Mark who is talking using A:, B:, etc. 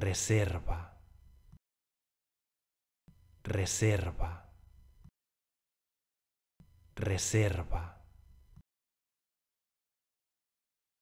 A: reserva, reserva, reserva.